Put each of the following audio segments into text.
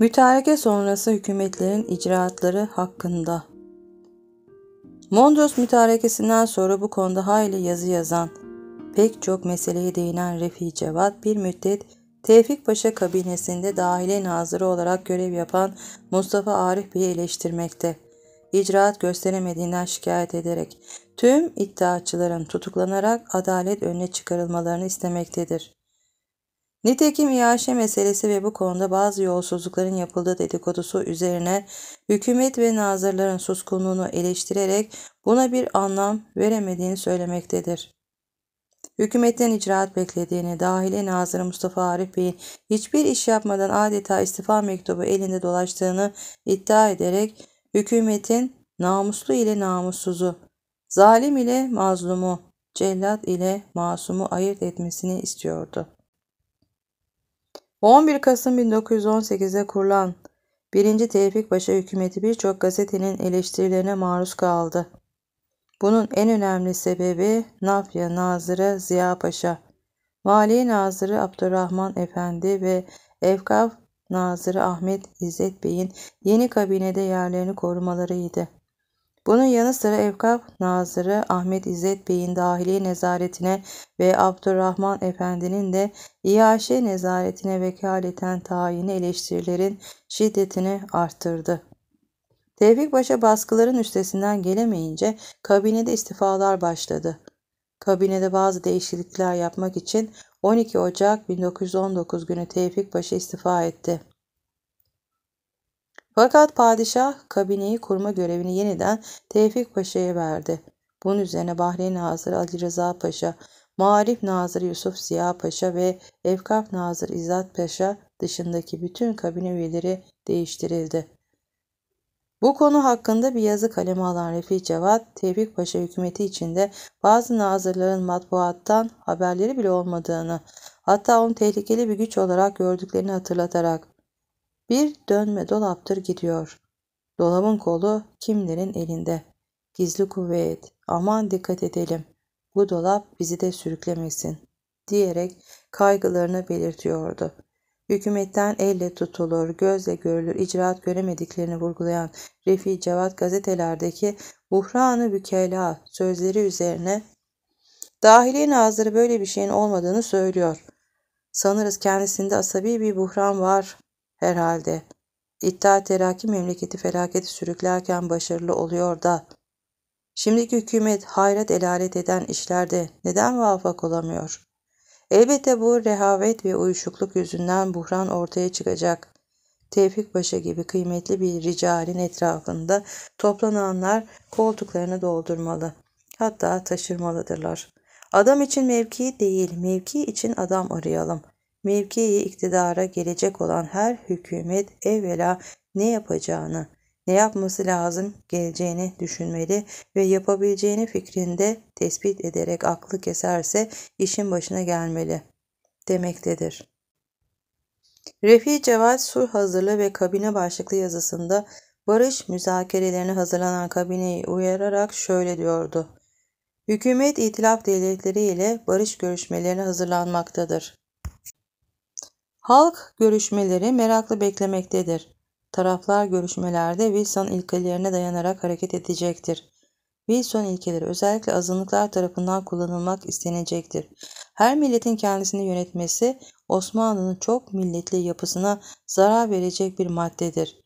Mütareke sonrası hükümetlerin icraatları hakkında Mondros mütarekesinden sonra bu konuda hayli yazı yazan, pek çok meseleye değinen Refi Cevat bir müddet Tevfik Paşa kabinesinde dahile nazırı olarak görev yapan Mustafa Arif Bey'i eleştirmekte. İcraat gösteremediğinden şikayet ederek tüm iddiaçıların tutuklanarak adalet önüne çıkarılmalarını istemektedir. Nitekim iaşe meselesi ve bu konuda bazı yolsuzlukların yapıldığı dedikodusu üzerine hükümet ve nazırların suskunluğunu eleştirerek buna bir anlam veremediğini söylemektedir. Hükümetten icraat beklediğini, dahili nazırı Mustafa Arif Bey'in hiçbir iş yapmadan adeta istifa mektubu elinde dolaştığını iddia ederek hükümetin namuslu ile namussuzu, zalim ile mazlumu, cellat ile masumu ayırt etmesini istiyordu. 11 Kasım 1918'de kurulan 1. Tevfik Paşa hükümeti birçok gazetenin eleştirilerine maruz kaldı. Bunun en önemli sebebi Nafya Nazırı Ziya Paşa, Vali Nazırı Abdurrahman Efendi ve Efkaf Nazırı Ahmet İzzet Bey'in yeni kabinede yerlerini korumalarıydı. Bunun yanı sıra Evkaf Nazırı Ahmet İzzet Bey'in dahiliye nezaretine ve Abdurrahman Efendi'nin de İAŞ nezaretine vekaleten tayini eleştirilerin şiddetini arttırdı. Tevfik Paşa baskıların üstesinden gelemeyince kabinede istifalar başladı. Kabinede bazı değişiklikler yapmak için 12 Ocak 1919 günü Tevfik Paşa istifa etti. Fakat padişah kabineyi kurma görevini yeniden Tevfik Paşa'ya verdi. Bunun üzerine Bahriye Nazırı Ali Rıza Paşa, Marif Nazırı Yusuf Ziya Paşa ve Efkaf Nazırı İzzat Paşa dışındaki bütün kabine üyeleri değiştirildi. Bu konu hakkında bir yazı kaleme alan Refik Cevat, Tevfik Paşa hükümeti içinde bazı nazırların matbuattan haberleri bile olmadığını, hatta onu tehlikeli bir güç olarak gördüklerini hatırlatarak bir dönme dolaptır gidiyor. Dolabın kolu kimlerin elinde. Gizli kuvvet, aman dikkat edelim. Bu dolap bizi de sürüklemesin diyerek kaygılarını belirtiyordu. Hükümetten elle tutulur, gözle görülür icraat göremediklerini vurgulayan Refi Cevat gazetelerdeki buhranı bükela sözleri üzerine Dahiliye Nazırı böyle bir şeyin olmadığını söylüyor. Sanırız kendisinde asabi bir buhran var Herhalde. İttihat Terakki memleketi felaketi sürüklerken başarılı oluyor da. Şimdiki hükümet hayret elalet eden işlerde neden muvaffak olamıyor? Elbette bu rehavet ve uyuşukluk yüzünden buhran ortaya çıkacak. Tevfik Paşa gibi kıymetli bir ricalin etrafında toplananlar koltuklarını doldurmalı. Hatta taşırmalıdırlar. Adam için mevki değil, mevki için adam arayalım.'' mevkiyi iktidara gelecek olan her hükümet evvela ne yapacağını, ne yapması lazım geleceğini düşünmeli ve yapabileceğini fikrinde tespit ederek aklı keserse işin başına gelmeli demektedir. Refi Cevat Sur hazırlığı ve kabine başlıklı yazısında barış müzakerelerine hazırlanan kabineyi uyararak şöyle diyordu. Hükümet itilaf devletleri ile barış görüşmelerine hazırlanmaktadır. Halk görüşmeleri meraklı beklemektedir. Taraflar görüşmelerde Wilson ilkelerine dayanarak hareket edecektir. Wilson ilkeleri özellikle azınlıklar tarafından kullanılmak istenecektir. Her milletin kendisini yönetmesi Osmanlı'nın çok milletli yapısına zarar verecek bir maddedir.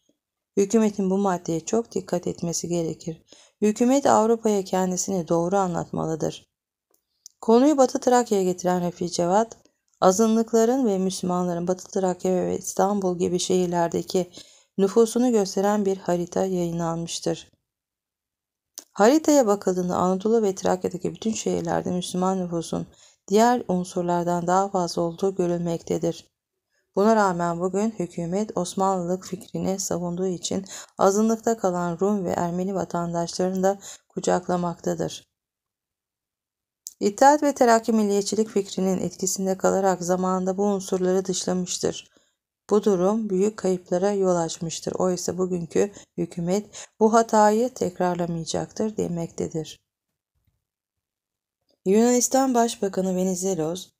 Hükümetin bu maddeye çok dikkat etmesi gerekir. Hükümet Avrupa'ya kendisini doğru anlatmalıdır. Konuyu Batı Trakya'ya getiren Refi Cevat, Azınlıkların ve Müslümanların Batı Trakya ve İstanbul gibi şehirlerdeki nüfusunu gösteren bir harita yayınlanmıştır. Haritaya bakıldığında Anadolu ve Trakya'daki bütün şehirlerde Müslüman nüfusun diğer unsurlardan daha fazla olduğu görülmektedir. Buna rağmen bugün hükümet Osmanlılık fikrini savunduğu için azınlıkta kalan Rum ve Ermeni vatandaşlarını da kucaklamaktadır. İttihat ve terakki milliyetçilik fikrinin etkisinde kalarak zamanında bu unsurları dışlamıştır. Bu durum büyük kayıplara yol açmıştır. Oysa bugünkü hükümet bu hatayı tekrarlamayacaktır demektedir. Yunanistan Başbakanı Venizelos,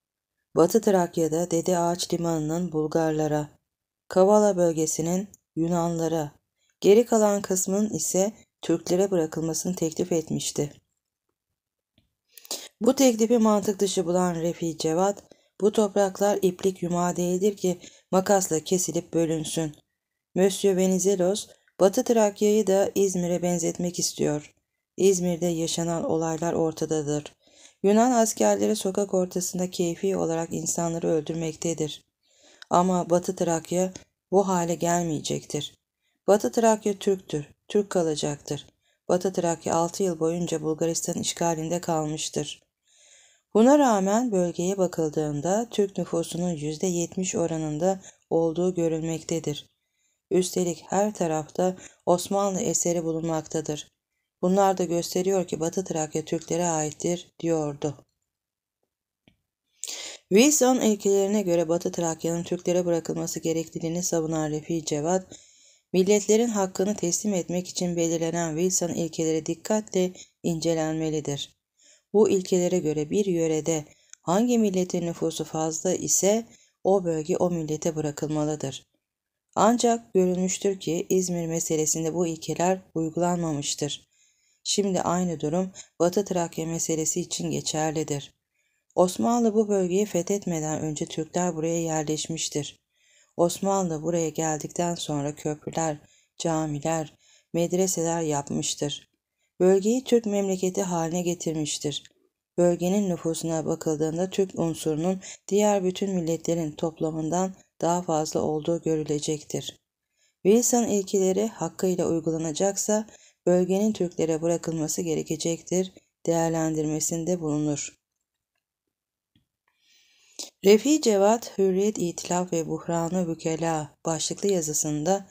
Batı Trakya'da Dede Ağaç Limanı'nın Bulgarlara, Kavala bölgesinin Yunanlara, geri kalan kısmının ise Türklere bırakılmasını teklif etmişti. Bu teklifi mantık dışı bulan Refi Cevat, bu topraklar iplik yumağı değildir ki makasla kesilip bölünsün. Monsieur Venizelos, Batı Trakya'yı da İzmir'e benzetmek istiyor. İzmir'de yaşanan olaylar ortadadır. Yunan askerleri sokak ortasında keyfi olarak insanları öldürmektedir. Ama Batı Trakya bu hale gelmeyecektir. Batı Trakya Türktür, Türk kalacaktır. Batı Trakya 6 yıl boyunca Bulgaristan işgalinde kalmıştır. Buna rağmen bölgeye bakıldığında Türk nüfusunun %70 oranında olduğu görülmektedir. Üstelik her tarafta Osmanlı eseri bulunmaktadır. Bunlar da gösteriyor ki Batı Trakya Türklere aittir, diyordu. Wilson ilkelerine göre Batı Trakya'nın Türklere bırakılması gerektiğini savunan Refi Cevat, milletlerin hakkını teslim etmek için belirlenen Wilson ilkeleri dikkatle incelenmelidir. Bu ilkelere göre bir yörede hangi milletin nüfusu fazla ise o bölge o millete bırakılmalıdır. Ancak görülmüştür ki İzmir meselesinde bu ilkeler uygulanmamıştır. Şimdi aynı durum Batı Trakya meselesi için geçerlidir. Osmanlı bu bölgeyi fethetmeden önce Türkler buraya yerleşmiştir. Osmanlı buraya geldikten sonra köprüler, camiler, medreseler yapmıştır bölgeyi Türk memleketi haline getirmiştir. Bölgenin nüfusuna bakıldığında Türk unsurunun diğer bütün milletlerin toplamından daha fazla olduğu görülecektir. Wilson ilkileri hakkıyla uygulanacaksa bölgenin Türklere bırakılması gerekecektir değerlendirmesinde bulunur. Refi Cevat Hürriyet İtilaf ve Buhranı Vükela başlıklı yazısında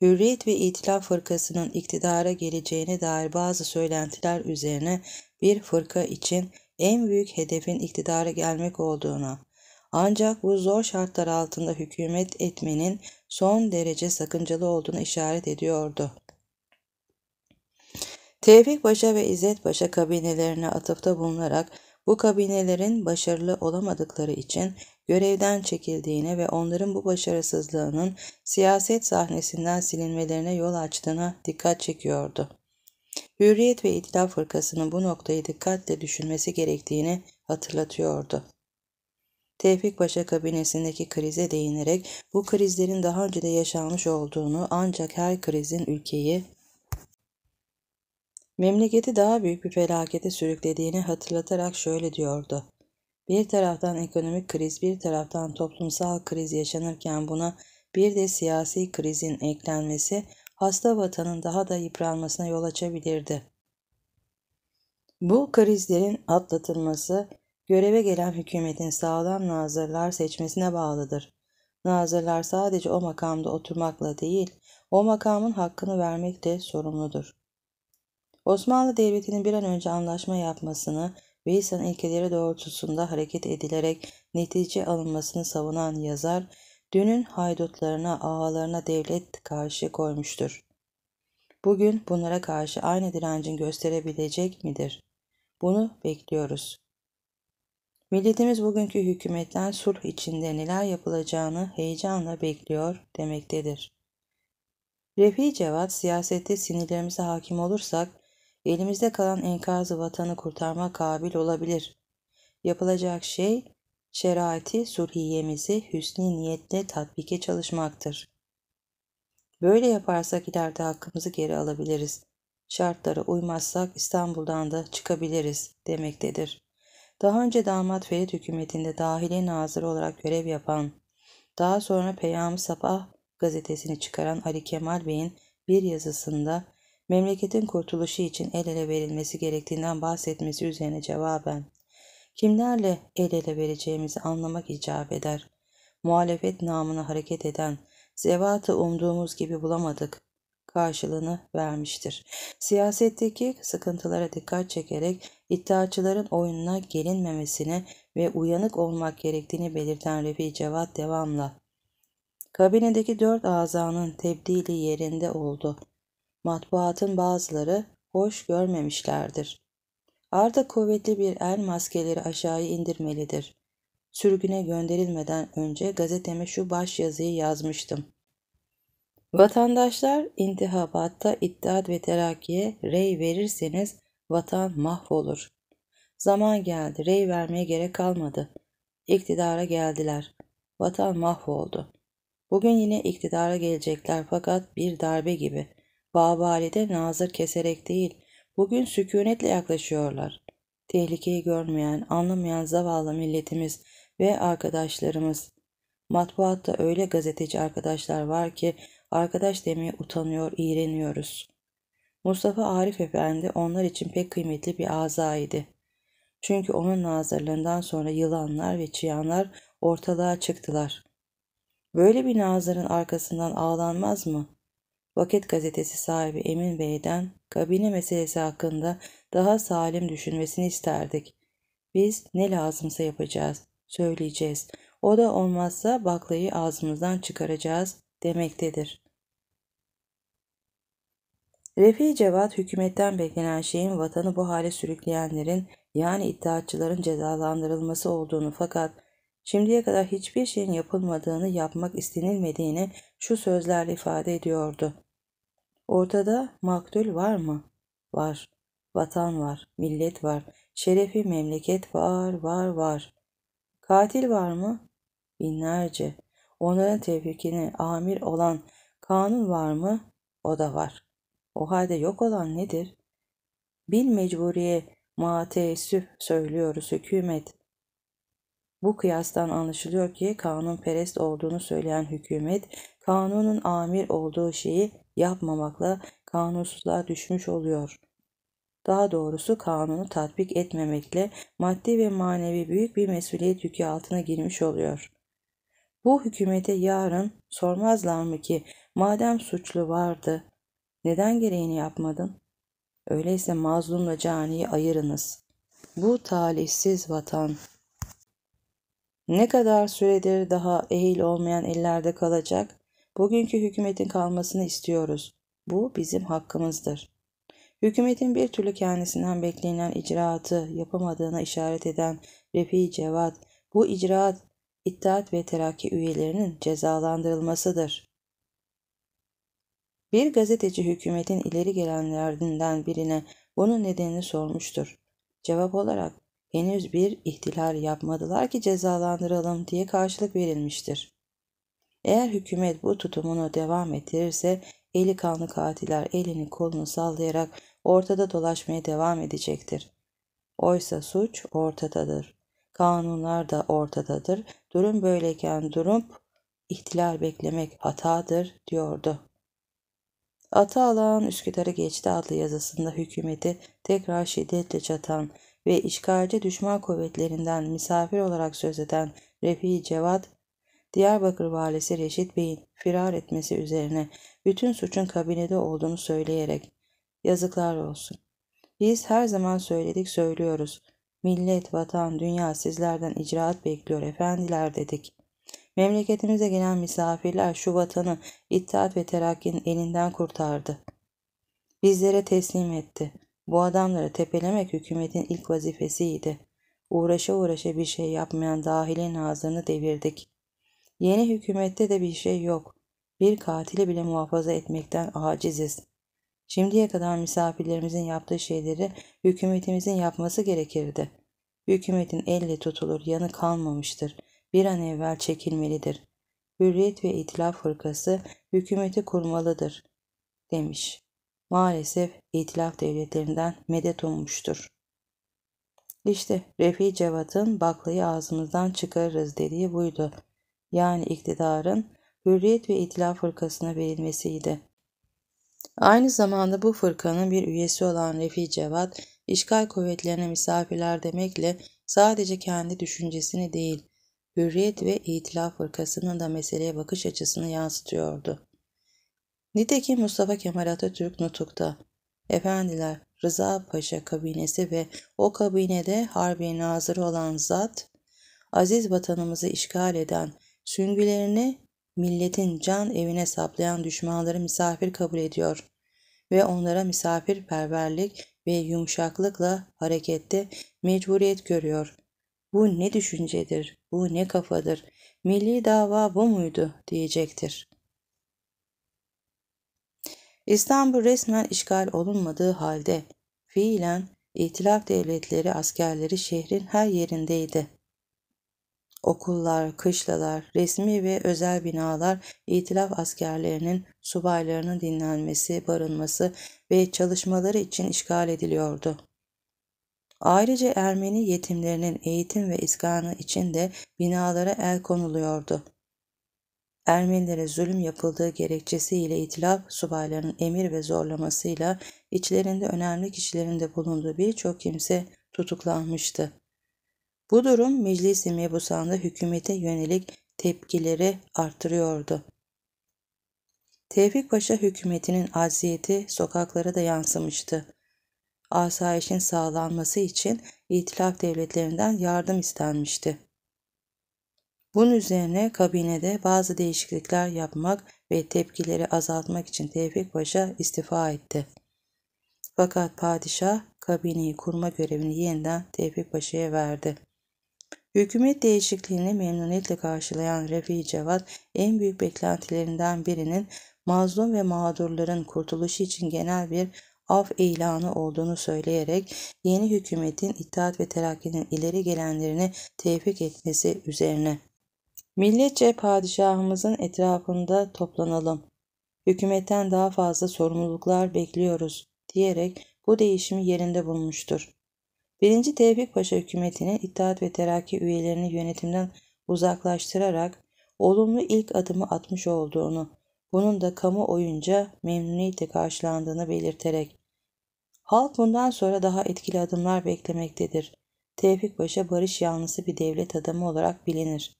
Hürriyet ve İtilaf Fırkası'nın iktidara geleceğine dair bazı söylentiler üzerine bir fırka için en büyük hedefin iktidara gelmek olduğunu, ancak bu zor şartlar altında hükümet etmenin son derece sakıncalı olduğunu işaret ediyordu. Tevfik Paşa ve İzzet Paşa kabinelerine atıfta bulunarak bu kabinelerin başarılı olamadıkları için görevden çekildiğine ve onların bu başarısızlığının siyaset sahnesinden silinmelerine yol açtığına dikkat çekiyordu. Hürriyet ve İtilaf Fırkası'nın bu noktayı dikkatle düşünmesi gerektiğini hatırlatıyordu. Tevfik Paşa kabinesindeki krize değinerek bu krizlerin daha önce de yaşanmış olduğunu ancak her krizin ülkeyi memleketi daha büyük bir felakete sürüklediğini hatırlatarak şöyle diyordu. Bir taraftan ekonomik kriz, bir taraftan toplumsal kriz yaşanırken buna bir de siyasi krizin eklenmesi hasta vatanın daha da yıpranmasına yol açabilirdi. Bu krizlerin atlatılması göreve gelen hükümetin sağlam nazırlar seçmesine bağlıdır. Nazırlar sadece o makamda oturmakla değil, o makamın hakkını vermekle sorumludur. Osmanlı Devleti'nin bir an önce anlaşma yapmasını Wilson ilkeleri doğrultusunda hareket edilerek netice alınmasını savunan yazar, dünün haydutlarına, ağalarına devlet karşı koymuştur. Bugün bunlara karşı aynı direncin gösterebilecek midir? Bunu bekliyoruz. Milletimiz bugünkü hükümetten sulh içinde neler yapılacağını heyecanla bekliyor demektedir. Refi Cevat siyasette sinirlerimize hakim olursak Elimizde kalan enkazı vatanı kurtarma kabil olabilir. Yapılacak şey şerati surhiyemizi, hüsni niyetle tatbike çalışmaktır. Böyle yaparsak ileride hakkımızı geri alabiliriz. Şartlara uymazsak İstanbul'dan da çıkabiliriz demektedir. Daha önce damat Ferit hükümetinde dahiliye nazırı olarak görev yapan, daha sonra Peyami Sabah gazetesini çıkaran Ali Kemal Bey'in bir yazısında memleketin kurtuluşu için el ele verilmesi gerektiğinden bahsetmesi üzerine cevaben, kimlerle el ele vereceğimizi anlamak icap eder. Muhalefet namına hareket eden, zevatı umduğumuz gibi bulamadık karşılığını vermiştir. Siyasetteki sıkıntılara dikkat çekerek iddiaçıların oyununa gelinmemesini ve uyanık olmak gerektiğini belirten Refi Cevat devamla. Kabinedeki dört azanın tebdili yerinde oldu matbuatın bazıları hoş görmemişlerdir. Arda kuvvetli bir el maskeleri aşağıya indirmelidir. Sürgüne gönderilmeden önce gazeteme şu baş yazıyı yazmıştım. Vatandaşlar intihabatta iddiat ve terakkiye rey verirseniz vatan mahvolur. Zaman geldi, rey vermeye gerek kalmadı. İktidara geldiler. Vatan mahvoldu. Bugün yine iktidara gelecekler fakat bir darbe gibi.'' Babalide nazır keserek değil, bugün sükunetle yaklaşıyorlar. Tehlikeyi görmeyen, anlamayan zavallı milletimiz ve arkadaşlarımız. Matbuatta öyle gazeteci arkadaşlar var ki arkadaş demeye utanıyor, iğreniyoruz. Mustafa Arif Efendi onlar için pek kıymetli bir azaydı. Çünkü onun nazırlığından sonra yılanlar ve çıyanlar ortalığa çıktılar. Böyle bir nazırın arkasından ağlanmaz mı? Vakit gazetesi sahibi Emin Bey'den kabine meselesi hakkında daha salim düşünmesini isterdik. Biz ne lazımsa yapacağız, söyleyeceğiz. O da olmazsa baklayı ağzımızdan çıkaracağız demektedir. Refi Cevat hükümetten beklenen şeyin vatanı bu hale sürükleyenlerin yani iddiatçıların cezalandırılması olduğunu fakat şimdiye kadar hiçbir şeyin yapılmadığını yapmak istenilmediğini şu sözlerle ifade ediyordu. Ortada maktul var mı? Var. Vatan var, millet var, şerefi memleket var, var, var. Katil var mı? Binlerce. Onların tevfikini amir olan kanun var mı? O da var. O halde yok olan nedir? Bil mecburiye ma teessüf söylüyoruz hükümet. Bu kıyastan anlaşılıyor ki kanun perest olduğunu söyleyen hükümet, kanunun amir olduğu şeyi yapmamakla kanunsuzluğa düşmüş oluyor. Daha doğrusu kanunu tatbik etmemekle maddi ve manevi büyük bir mesuliyet yükü altına girmiş oluyor. Bu hükümete yarın sormazlar mı ki madem suçlu vardı neden gereğini yapmadın? Öyleyse mazlumla caniyi ayırınız. Bu talihsiz vatan. Ne kadar süredir daha ehil olmayan ellerde kalacak? Bugünkü hükümetin kalmasını istiyoruz. Bu bizim hakkımızdır. Hükümetin bir türlü kendisinden beklenen icraatı yapamadığına işaret eden Refi Cevat, bu icraat İttihat ve Terakki üyelerinin cezalandırılmasıdır. Bir gazeteci hükümetin ileri gelenlerinden birine bunun nedenini sormuştur. Cevap olarak henüz bir ihtilal yapmadılar ki cezalandıralım diye karşılık verilmiştir. Eğer hükümet bu tutumunu devam ettirirse eli kanlı katiller elini kolunu sallayarak ortada dolaşmaya devam edecektir. Oysa suç ortadadır. Kanunlar da ortadadır. Durum böyleyken durup ihtilal beklemek hatadır diyordu. Ata alan Üsküdar'ı geçti adlı yazısında hükümeti tekrar şiddetle çatan ve işgalci düşman kuvvetlerinden misafir olarak söz eden Refi Cevat Diyarbakır valisi Reşit Bey'in firar etmesi üzerine bütün suçun kabinede olduğunu söyleyerek yazıklar olsun. Biz her zaman söyledik söylüyoruz. Millet, vatan, dünya sizlerden icraat bekliyor efendiler dedik. Memleketimize gelen misafirler şu vatanı İttihat ve Terakki'nin elinden kurtardı. Bizlere teslim etti. Bu adamları tepelemek hükümetin ilk vazifesiydi. Uğraşa uğraşa bir şey yapmayan dahilin ağzını devirdik. Yeni hükümette de bir şey yok. Bir katili bile muhafaza etmekten aciziz. Şimdiye kadar misafirlerimizin yaptığı şeyleri hükümetimizin yapması gerekirdi. Hükümetin elle tutulur yanı kalmamıştır. Bir an evvel çekilmelidir. Hürriyet ve İtilaf Fırkası hükümeti kurmalıdır, demiş. Maalesef İtilaf devletlerinden medet olmuştur. İşte Refi Cevat'ın baklayı ağzımızdan çıkarırız dediği buydu yani iktidarın Hürriyet ve İtilaf Fırkası'na verilmesiydi. Aynı zamanda bu fırkanın bir üyesi olan Refi Cevat, işgal kuvvetlerine misafirler demekle sadece kendi düşüncesini değil, Hürriyet ve İtilaf Fırkası'nın da meseleye bakış açısını yansıtıyordu. Nitekim Mustafa Kemal Atatürk Nutuk'ta, Efendiler, Rıza Paşa kabinesi ve o kabinede Harbiye Nazırı olan zat, aziz vatanımızı işgal eden süngülerini milletin can evine saplayan düşmanları misafir kabul ediyor ve onlara misafirperverlik ve yumuşaklıkla harekette mecburiyet görüyor. Bu ne düşüncedir, bu ne kafadır, milli dava bu muydu diyecektir. İstanbul resmen işgal olunmadığı halde fiilen İtilaf devletleri askerleri şehrin her yerindeydi. Okullar, kışlalar, resmi ve özel binalar itilaf askerlerinin subaylarının dinlenmesi, barınması ve çalışmaları için işgal ediliyordu. Ayrıca Ermeni yetimlerinin eğitim ve iskanı için de binalara el konuluyordu. Ermenilere zulüm yapıldığı gerekçesiyle itilaf subaylarının emir ve zorlamasıyla içlerinde önemli kişilerin de bulunduğu birçok kimse tutuklanmıştı. Bu durum meclis-i mebusanda hükümete yönelik tepkileri artırıyordu. Tevfik Paşa hükümetinin acziyeti sokaklara da yansımıştı. Asayişin sağlanması için itilaf devletlerinden yardım istenmişti. Bunun üzerine kabinede bazı değişiklikler yapmak ve tepkileri azaltmak için Tevfik Paşa istifa etti. Fakat padişah kabineyi kurma görevini yeniden Tevfik Paşa'ya verdi. Hükümet değişikliğini memnuniyetle karşılayan Refi Cevat, en büyük beklentilerinden birinin mazlum ve mağdurların kurtuluşu için genel bir af ilanı olduğunu söyleyerek yeni hükümetin İttihat ve Terakki'nin ileri gelenlerini tevfik etmesi üzerine. Milletçe padişahımızın etrafında toplanalım. Hükümetten daha fazla sorumluluklar bekliyoruz diyerek bu değişimi yerinde bulmuştur. 1. Tevfik Paşa hükümetini İttihat ve Terakki üyelerini yönetimden uzaklaştırarak olumlu ilk adımı atmış olduğunu, bunun da kamu kamuoyunca memnuniyetle karşılandığını belirterek, halk bundan sonra daha etkili adımlar beklemektedir. Tevfik Paşa barış yanlısı bir devlet adamı olarak bilinir.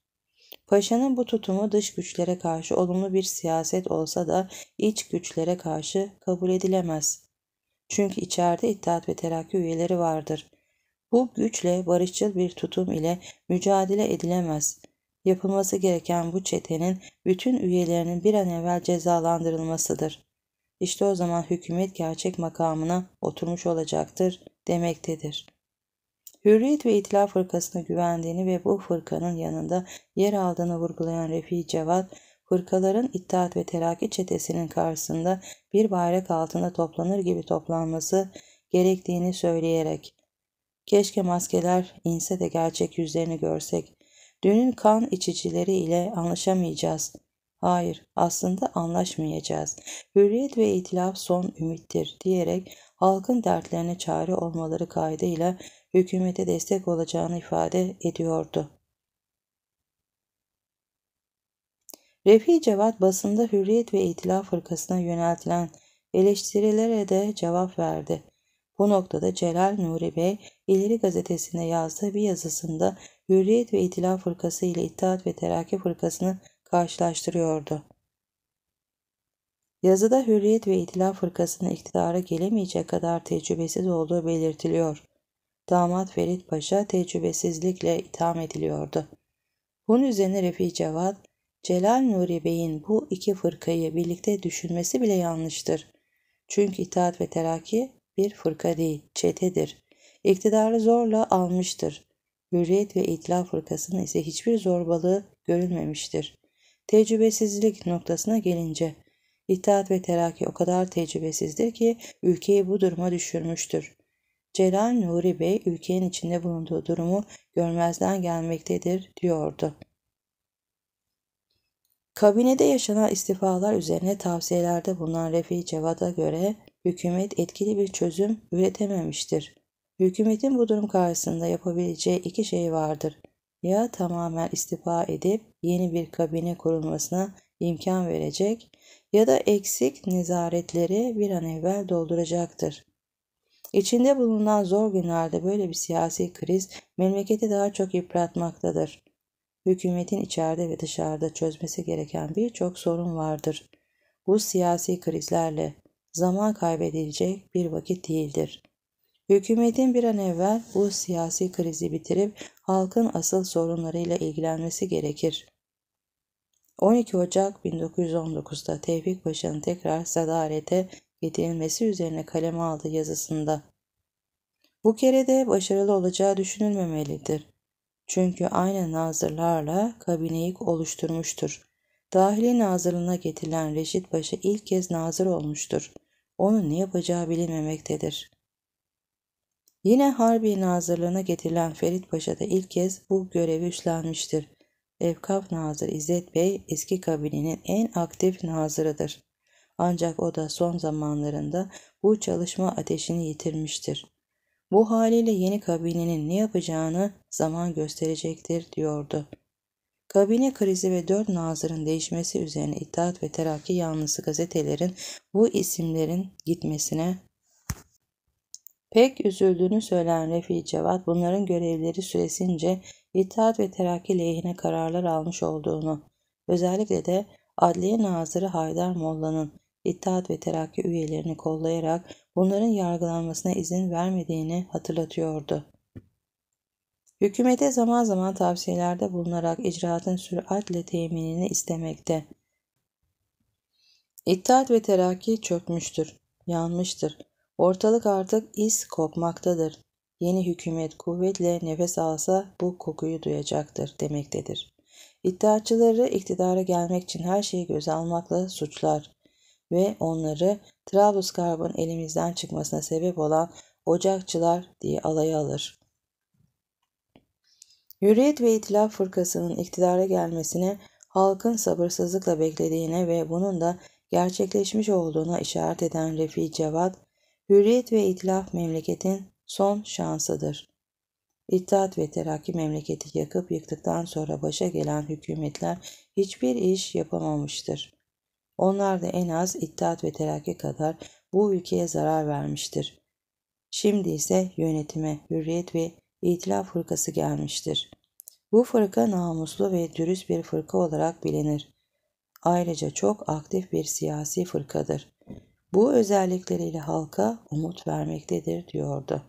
Paşa'nın bu tutumu dış güçlere karşı olumlu bir siyaset olsa da iç güçlere karşı kabul edilemez. Çünkü içeride İttihat ve Terakki üyeleri vardır. Bu güçle barışçıl bir tutum ile mücadele edilemez. Yapılması gereken bu çetenin bütün üyelerinin bir an evvel cezalandırılmasıdır. İşte o zaman hükümet gerçek makamına oturmuş olacaktır demektedir. Hürriyet ve İtilal Fırkası'na güvendiğini ve bu fırkanın yanında yer aldığını vurgulayan Refi Cevat, fırkaların İttihat ve Terakki çetesinin karşısında bir bayrak altında toplanır gibi toplanması gerektiğini söyleyerek Keşke maskeler inse de gerçek yüzlerini görsek. Düğünün kan içicileri ile anlaşamayacağız. Hayır, aslında anlaşmayacağız. Hürriyet ve itilaf son ümittir diyerek halkın dertlerine çare olmaları kaydıyla hükümete destek olacağını ifade ediyordu. Refi Cevat basında Hürriyet ve İtilaf Fırkası'na yöneltilen eleştirilere de cevap verdi. Bu noktada Celal Nuri Bey İleri gazetesinde yazdığı bir yazısında Hürriyet ve İtilaf Fırkası ile İttihat ve Terakki Fırkasını karşılaştırıyordu. Yazıda Hürriyet ve İtilaf Fırkası'nın iktidara gelemeyecek kadar tecrübesiz olduğu belirtiliyor. Damat Ferit Paşa tecrübesizlikle itham ediliyordu. Bunun üzerine Refi Cevat, Celal Nuri Bey'in bu iki fırkayı birlikte düşünmesi bile yanlıştır. Çünkü İttihat ve Terakki bir fırka değil, çetedir. İktidarı zorla almıştır. Hürriyet ve İtilaf fırkasının ise hiçbir zorbalığı görünmemiştir. Tecrübesizlik noktasına gelince, İttihat ve Terakki o kadar tecrübesizdir ki ülkeyi bu duruma düşürmüştür. Celal Nuri Bey ülkenin içinde bulunduğu durumu görmezden gelmektedir diyordu. Kabinede yaşanan istifalar üzerine tavsiyelerde bulunan Refi Cevada göre hükümet etkili bir çözüm üretememiştir. Hükümetin bu durum karşısında yapabileceği iki şey vardır. Ya tamamen istifa edip yeni bir kabine kurulmasına imkan verecek ya da eksik nezaretleri bir an evvel dolduracaktır. İçinde bulunan zor günlerde böyle bir siyasi kriz memleketi daha çok yıpratmaktadır. Hükümetin içeride ve dışarıda çözmesi gereken birçok sorun vardır. Bu siyasi krizlerle zaman kaybedilecek bir vakit değildir. Hükümetin bir an evvel bu siyasi krizi bitirip halkın asıl sorunlarıyla ilgilenmesi gerekir. 12 Ocak 1919'da Tevfik Paşa'nın tekrar sadarete getirilmesi üzerine kaleme aldığı yazısında bu kere de başarılı olacağı düşünülmemelidir. Çünkü aynı nazırlarla kabineyi oluşturmuştur. Dahili nazırlığına getirilen Reşit Paşa ilk kez nazır olmuştur onun ne yapacağı bilinmemektedir. Yine Harbi Nazırlığına getirilen Ferit Paşa da ilk kez bu görevi üstlenmiştir. Evkaf Nazır İzzet Bey eski kabinenin en aktif nazırıdır. Ancak o da son zamanlarında bu çalışma ateşini yitirmiştir. Bu haliyle yeni kabinenin ne yapacağını zaman gösterecektir diyordu. Kabine krizi ve dört nazirin değişmesi üzerine İttihat ve Terakki yanlısı gazetelerin bu isimlerin gitmesine pek üzüldüğünü söyleyen Refi Cevat bunların görevleri süresince İttihat ve Terakki lehine kararlar almış olduğunu özellikle de Adliye Nazırı Haydar Molla'nın İttihat ve Terakki üyelerini kollayarak bunların yargılanmasına izin vermediğini hatırlatıyordu. Hükümete zaman zaman tavsiyelerde bulunarak icraatın süratle teminini istemekte. İttihat ve terakki çökmüştür, yanmıştır. Ortalık artık is kopmaktadır. Yeni hükümet kuvvetle nefes alsa bu kokuyu duyacaktır demektedir. İttihatçıları iktidara gelmek için her şeyi göze almakla suçlar ve onları Trablusgarb'ın elimizden çıkmasına sebep olan Ocakçılar diye alaya alır. Hürriyet ve İtilaf Fırkası'nın iktidara gelmesini halkın sabırsızlıkla beklediğine ve bunun da gerçekleşmiş olduğuna işaret eden Refi Cevat, hürriyet ve itilaf memleketin son şansıdır. İttihat ve terakki memleketi yakıp yıktıktan sonra başa gelen hükümetler hiçbir iş yapamamıştır. Onlar da en az İttihat ve terakki kadar bu ülkeye zarar vermiştir. Şimdi ise yönetime, hürriyet ve İtilaf fırkası gelmiştir. Bu fırka namuslu ve dürüst bir fırka olarak bilinir. Ayrıca çok aktif bir siyasi fırkadır. Bu özellikleriyle halka umut vermektedir diyordu.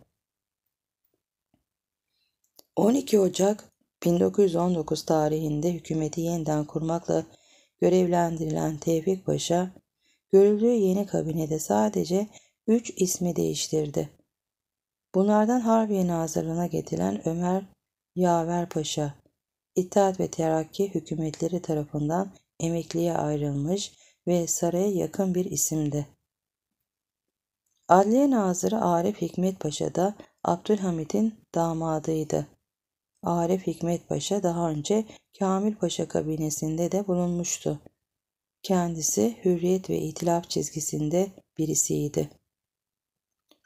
12 Ocak 1919 tarihinde hükümeti yeniden kurmakla görevlendirilen Tevfik Paşa, görüldüğü yeni kabinede sadece 3 ismi değiştirdi. Bunlardan Harbiye Nazırlığı'na getirilen Ömer Yaver Paşa, İttihat ve Terakki hükümetleri tarafından emekliye ayrılmış ve saraya yakın bir isimdi. Adliye Nazırı Arif Hikmet Paşa da Abdülhamit'in damadıydı. Arif Hikmet Paşa daha önce Kamil Paşa kabinesinde de bulunmuştu. Kendisi hürriyet ve itilaf çizgisinde birisiydi.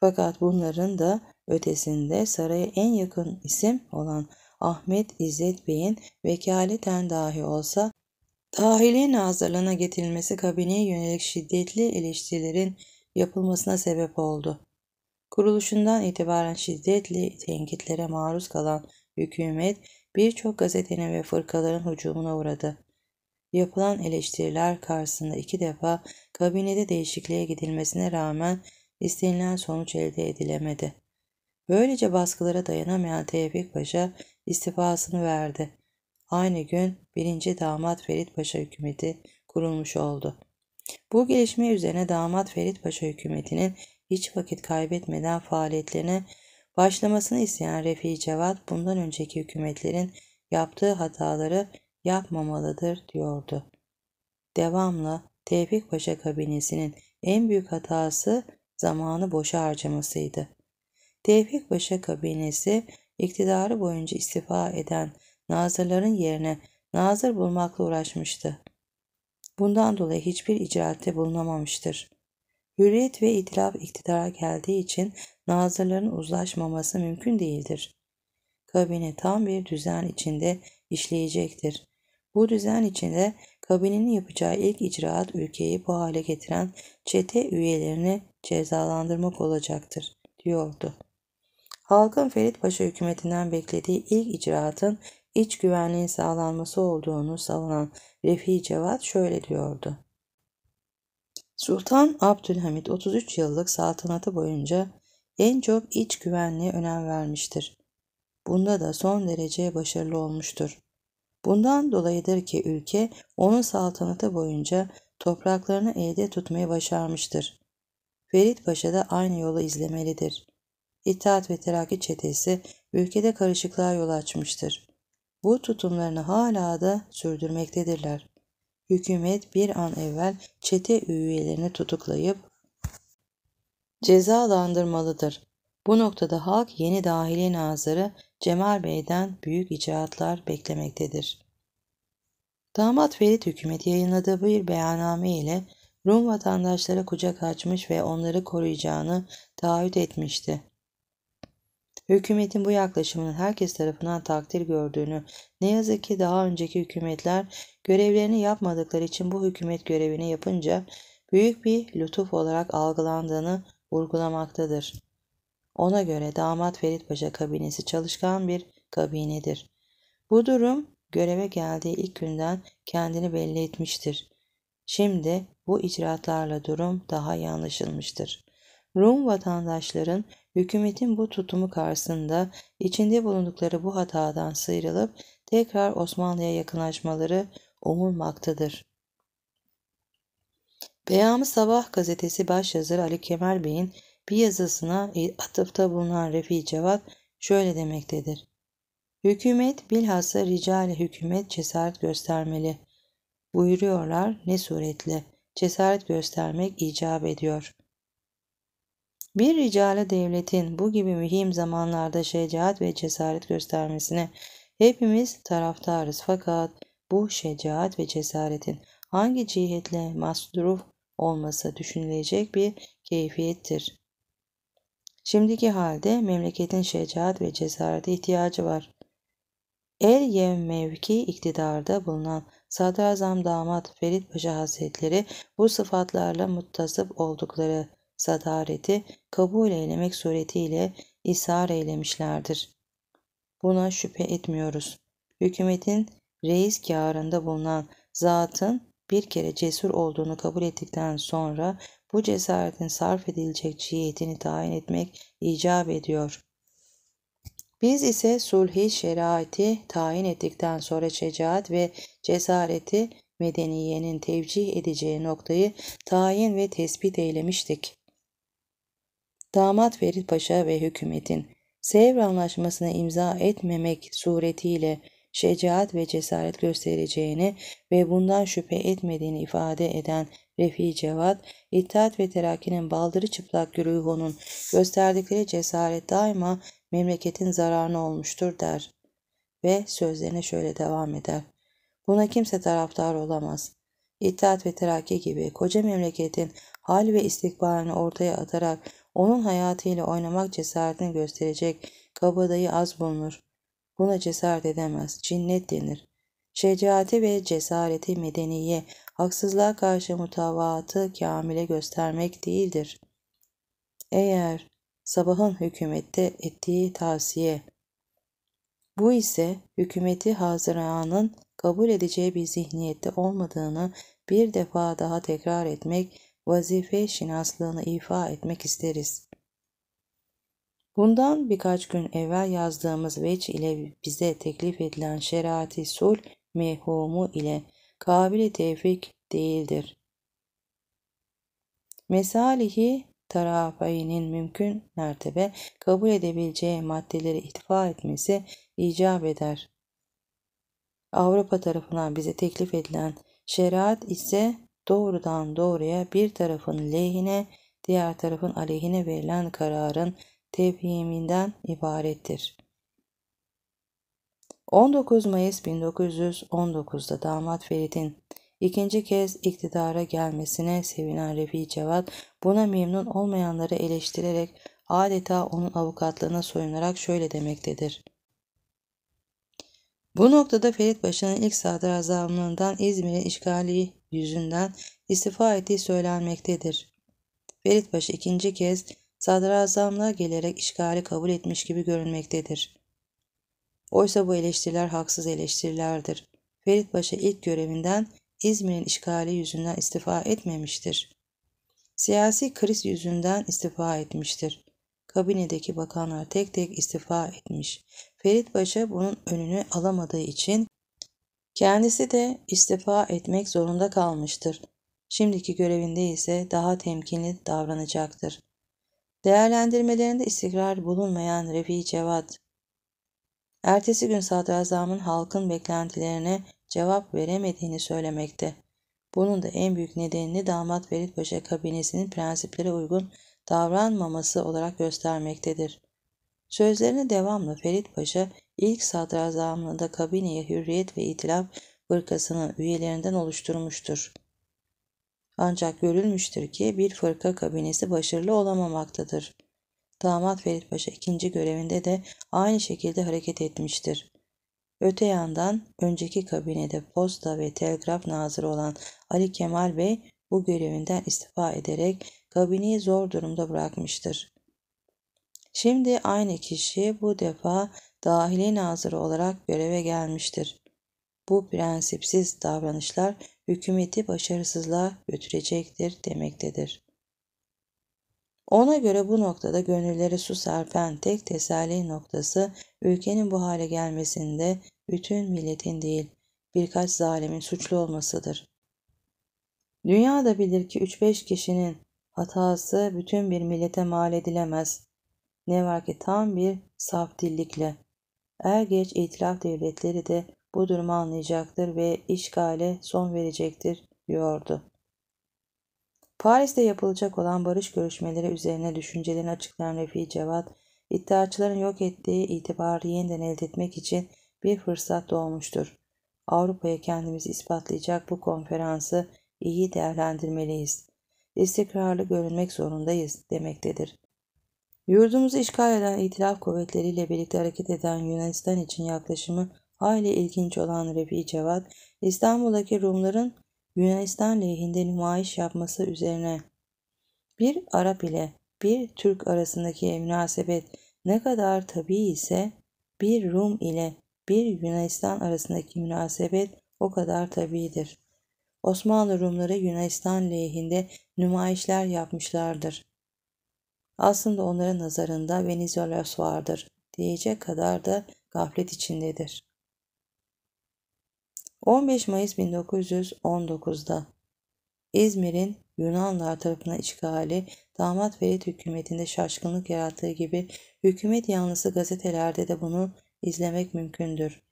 Fakat bunların da ötesinde saraya en yakın isim olan Ahmet İzzet Bey'in vekaleten dahi olsa dahili nazarlığına getirilmesi kabineye yönelik şiddetli eleştirilerin yapılmasına sebep oldu. Kuruluşundan itibaren şiddetli tenkitlere maruz kalan hükümet birçok gazetenin ve fırkaların hücumuna uğradı. Yapılan eleştiriler karşısında iki defa kabinede değişikliğe gidilmesine rağmen istenilen sonuç elde edilemedi. Böylece baskılara dayanamayan Tevfik Paşa istifasını verdi. Aynı gün birinci Damat Ferit Paşa hükümeti kurulmuş oldu. Bu gelişme üzerine Damat Ferit Paşa hükümetinin hiç vakit kaybetmeden faaliyetlerine başlamasını isteyen Refi Cevat bundan önceki hükümetlerin yaptığı hataları yapmamalıdır diyordu. Devamlı Tevfik Paşa kabinesinin en büyük hatası zamanı boşa harcamasıydı. Tevfik Paşa kabinesi iktidarı boyunca istifa eden nazırların yerine nazır bulmakla uğraşmıştı. Bundan dolayı hiçbir icraatte bulunamamıştır. Hürriyet ve itilaf iktidara geldiği için nazırların uzlaşmaması mümkün değildir. Kabine tam bir düzen içinde işleyecektir. Bu düzen içinde kabinenin yapacağı ilk icraat ülkeyi bu hale getiren çete üyelerini cezalandırmak olacaktır, diyordu halkın Ferit Paşa hükümetinden beklediği ilk icraatın iç güvenliğin sağlanması olduğunu savunan Refi Cevat şöyle diyordu. Sultan Abdülhamit 33 yıllık saltanatı boyunca en çok iç güvenliğe önem vermiştir. Bunda da son derece başarılı olmuştur. Bundan dolayıdır ki ülke onun saltanatı boyunca topraklarını elde tutmayı başarmıştır. Ferit Paşa da aynı yolu izlemelidir. İttihat ve Terakki çetesi ülkede karışıklığa yol açmıştır. Bu tutumlarını hala da sürdürmektedirler. Hükümet bir an evvel çete üyelerini tutuklayıp cezalandırmalıdır. Bu noktada halk yeni dahili nazırı Cemal Bey'den büyük icraatlar beklemektedir. Damat Ferit hükümet yayınladığı bir beyanname ile Rum vatandaşlara kucak açmış ve onları koruyacağını taahhüt etmişti. Hükümetin bu yaklaşımının herkes tarafından takdir gördüğünü, ne yazık ki daha önceki hükümetler görevlerini yapmadıkları için bu hükümet görevini yapınca büyük bir lütuf olarak algılandığını vurgulamaktadır. Ona göre damat Ferit Paşa kabinesi çalışkan bir kabinedir. Bu durum göreve geldiği ilk günden kendini belli etmiştir. Şimdi bu icraatlarla durum daha iyi anlaşılmıştır. Rum vatandaşların Hükümetin bu tutumu karşısında içinde bulundukları bu hatadan sıyrılıp tekrar Osmanlı'ya yakınlaşmaları umulmaktadır. Beyamı Sabah gazetesi başyazarı Ali Kemal Bey'in bir yazısına e, atıfta bulunan Refi Cevat şöyle demektedir. Hükümet bilhassa ricali hükümet cesaret göstermeli. Buyuruyorlar ne suretle. Cesaret göstermek icap ediyor. Bir ricale devletin bu gibi mühim zamanlarda şecaat ve cesaret göstermesine hepimiz taraftarız fakat bu şecaat ve cesaretin hangi cihetle masruf olması düşünülecek bir keyfiyettir. Şimdiki halde memleketin şecaat ve cesarete ihtiyacı var. El yev mevki iktidarda bulunan Sadrazam damat Ferit Paşa Hazretleri bu sıfatlarla muttasıp oldukları zadareti kabul eylemek suretiyle ishar eylemişlerdir. Buna şüphe etmiyoruz. Hükümetin reis kârında bulunan zatın bir kere cesur olduğunu kabul ettikten sonra bu cesaretin sarf edilecek cihetini tayin etmek icap ediyor. Biz ise sulhi şerati tayin ettikten sonra şecaat ve cesareti medeniyenin tevcih edeceği noktayı tayin ve tespit eylemiştik damat Ferit Paşa ve hükümetin Sevr Anlaşması'na imza etmemek suretiyle şecaat ve cesaret göstereceğini ve bundan şüphe etmediğini ifade eden Refi Cevat, İttihat ve Terakki'nin baldırı çıplak güruhunun gösterdikleri cesaret daima memleketin zararına olmuştur der ve sözlerine şöyle devam eder. Buna kimse taraftar olamaz. İttihat ve Terakki gibi koca memleketin hal ve istikbalini ortaya atarak onun hayatıyla oynamak cesaretini gösterecek kabadayı az bulunur. Buna cesaret edemez, cinnet denir. Şecaati ve cesareti medeniye, haksızlığa karşı mutavaatı kamile göstermek değildir. Eğer sabahın hükümette ettiği tavsiye, bu ise hükümeti Haziran'ın kabul edeceği bir zihniyette olmadığını bir defa daha tekrar etmek vazife şinaslığını ifa etmek isteriz. Bundan birkaç gün evvel yazdığımız veç ile bize teklif edilen şerati sul mehumu ile kabili tevfik değildir. Mesalihi tarafayının mümkün mertebe kabul edebileceği maddeleri ihtifa etmesi icap eder. Avrupa tarafından bize teklif edilen şeriat ise doğrudan doğruya bir tarafın lehine diğer tarafın aleyhine verilen kararın tevhiminden ibarettir. 19 Mayıs 1919'da damat Ferit'in ikinci kez iktidara gelmesine sevinen Refi Cevat buna memnun olmayanları eleştirerek adeta onun avukatlığına soyunarak şöyle demektedir. Bu noktada Ferit Paşa'nın ilk sadrazamlığından İzmir'in işgali yüzünden istifa ettiği söylenmektedir. Ferit Paşa ikinci kez sadrazamlığa gelerek işgali kabul etmiş gibi görünmektedir. Oysa bu eleştiriler haksız eleştirilerdir. Ferit Paşa ilk görevinden İzmir'in işgali yüzünden istifa etmemiştir. Siyasi kriz yüzünden istifa etmiştir. Kabinedeki bakanlar tek tek istifa etmiş Ferit Paşa bunun önünü alamadığı için kendisi de istifa etmek zorunda kalmıştır. Şimdiki görevinde ise daha temkinli davranacaktır. Değerlendirmelerinde istikrar bulunmayan Refi Cevat, ertesi gün sadrazamın halkın beklentilerine cevap veremediğini söylemekte. Bunun da en büyük nedenini damat Ferit Paşa kabinesinin prensiplere uygun davranmaması olarak göstermektedir. Sözlerine devamlı Ferit Paşa ilk sadrazamını da kabineye hürriyet ve itilaf fırkasının üyelerinden oluşturmuştur. Ancak görülmüştür ki bir fırka kabinesi başarılı olamamaktadır. Damat Ferit Paşa ikinci görevinde de aynı şekilde hareket etmiştir. Öte yandan önceki kabinede posta ve telgraf nazırı olan Ali Kemal Bey bu görevinden istifa ederek kabineyi zor durumda bırakmıştır. Şimdi aynı kişi bu defa dahili nazırı olarak göreve gelmiştir. Bu prensipsiz davranışlar hükümeti başarısızlığa götürecektir demektedir. Ona göre bu noktada gönülleri su serpen tek teselli noktası ülkenin bu hale gelmesinde bütün milletin değil birkaç zalimin suçlu olmasıdır. Dünya da bilir ki 3-5 kişinin hatası bütün bir millete mal edilemez. Ne var ki tam bir saf dillikle. Er geç itilaf devletleri de bu durumu anlayacaktır ve işgale son verecektir diyordu. Paris'te yapılacak olan barış görüşmeleri üzerine düşüncelerini açıklayan Refi Cevat, iddiaçıların yok ettiği itibarı yeniden elde etmek için bir fırsat doğmuştur. Avrupa'ya kendimizi ispatlayacak bu konferansı iyi değerlendirmeliyiz. İstikrarlı görünmek zorundayız demektedir. Yurdumuzu işgal eden itilaf kuvvetleriyle birlikte hareket eden Yunanistan için yaklaşımı hali ilginç olan Refi Cevat, İstanbul'daki Rumların Yunanistan lehinde nümayiş yapması üzerine bir Arap ile bir Türk arasındaki münasebet ne kadar tabi ise bir Rum ile bir Yunanistan arasındaki münasebet o kadar tabidir. Osmanlı Rumları Yunanistan lehinde nümayişler yapmışlardır. Aslında onların nazarında Venizelos vardır diyecek kadar da gaflet içindedir. 15 Mayıs 1919'da İzmir'in Yunanlar tarafından işgali damat Ferit hükümetinde şaşkınlık yarattığı gibi hükümet yanlısı gazetelerde de bunu izlemek mümkündür.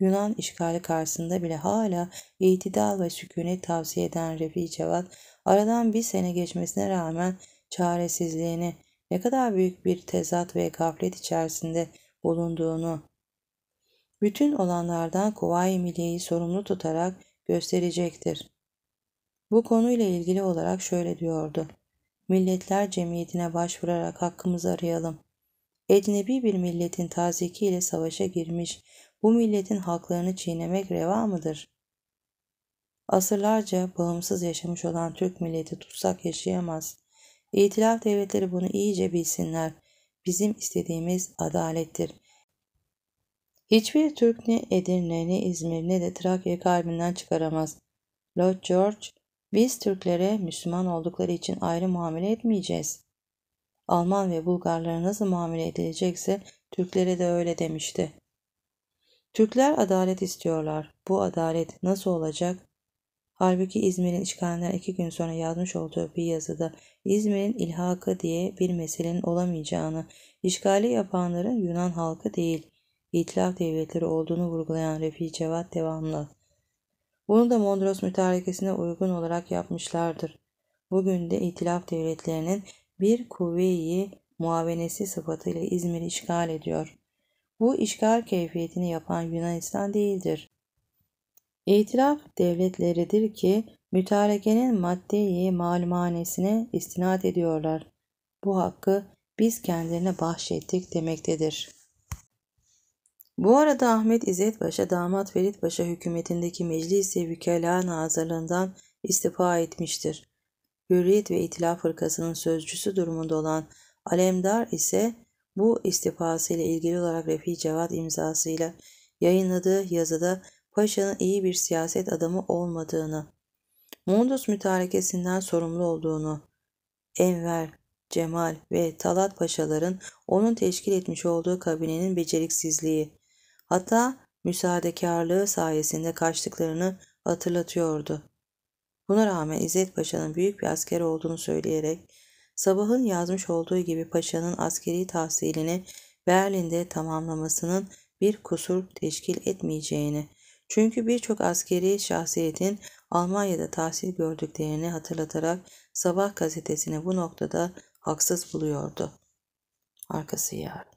Yunan işgali karşısında bile hala itidal ve sükunet tavsiye eden Refi Cevat aradan bir sene geçmesine rağmen çaresizliğini, ne kadar büyük bir tezat ve gaflet içerisinde bulunduğunu, bütün olanlardan Kuvayi Milliye'yi sorumlu tutarak gösterecektir. Bu konuyla ilgili olarak şöyle diyordu. Milletler Cemiyeti'ne başvurarak hakkımızı arayalım. Ecnebi bir milletin tazikiyle savaşa girmiş, bu milletin haklarını çiğnemek reva mıdır? Asırlarca bağımsız yaşamış olan Türk milleti tutsak yaşayamaz. İtilaf devletleri bunu iyice bilsinler. Bizim istediğimiz adalettir. Hiçbir Türk ne Edirne ne İzmir ne de Trakya kalbinden çıkaramaz. Lord George, biz Türklere Müslüman oldukları için ayrı muamele etmeyeceğiz. Alman ve Bulgarlara nasıl muamele edilecekse Türklere de öyle demişti. Türkler adalet istiyorlar. Bu adalet nasıl olacak? Halbuki İzmir'in işgalinden iki gün sonra yazmış olduğu bir yazıda İzmir'in ilhakı diye bir meselenin olamayacağını, işgali yapanların Yunan halkı değil, itilaf devletleri olduğunu vurgulayan Refi Cevat devamlı. Bunu da Mondros mütarekesine uygun olarak yapmışlardır. Bugün de itilaf devletlerinin bir kuvveyi muavenesi sıfatıyla İzmir'i işgal ediyor. Bu işgal keyfiyetini yapan Yunanistan değildir. İtiraf devletleridir ki mütarekenin maddeyi malumanesine istinad ediyorlar. Bu hakkı biz kendilerine bahşettik demektedir. Bu arada Ahmet İzzet Paşa, damat Ferit Paşa hükümetindeki meclisi i vükela nazarlığından istifa etmiştir. Hürriyet ve İtilaf Fırkası'nın sözcüsü durumunda olan Alemdar ise bu istifası ile ilgili olarak Refi Cevat imzasıyla yayınladığı yazıda paşanın iyi bir siyaset adamı olmadığını, Mondus mütarekesinden sorumlu olduğunu, Enver, Cemal ve Talat paşaların onun teşkil etmiş olduğu kabinenin beceriksizliği, hatta müsaadekarlığı sayesinde kaçtıklarını hatırlatıyordu. Buna rağmen İzzet Paşa'nın büyük bir asker olduğunu söyleyerek Sabah'ın yazmış olduğu gibi paşanın askeri tahsilini Berlin'de tamamlamasının bir kusur teşkil etmeyeceğini çünkü birçok askeri şahsiyetin Almanya'da tahsil gördüklerini hatırlatarak Sabah gazetesini bu noktada haksız buluyordu. Arkası yarın.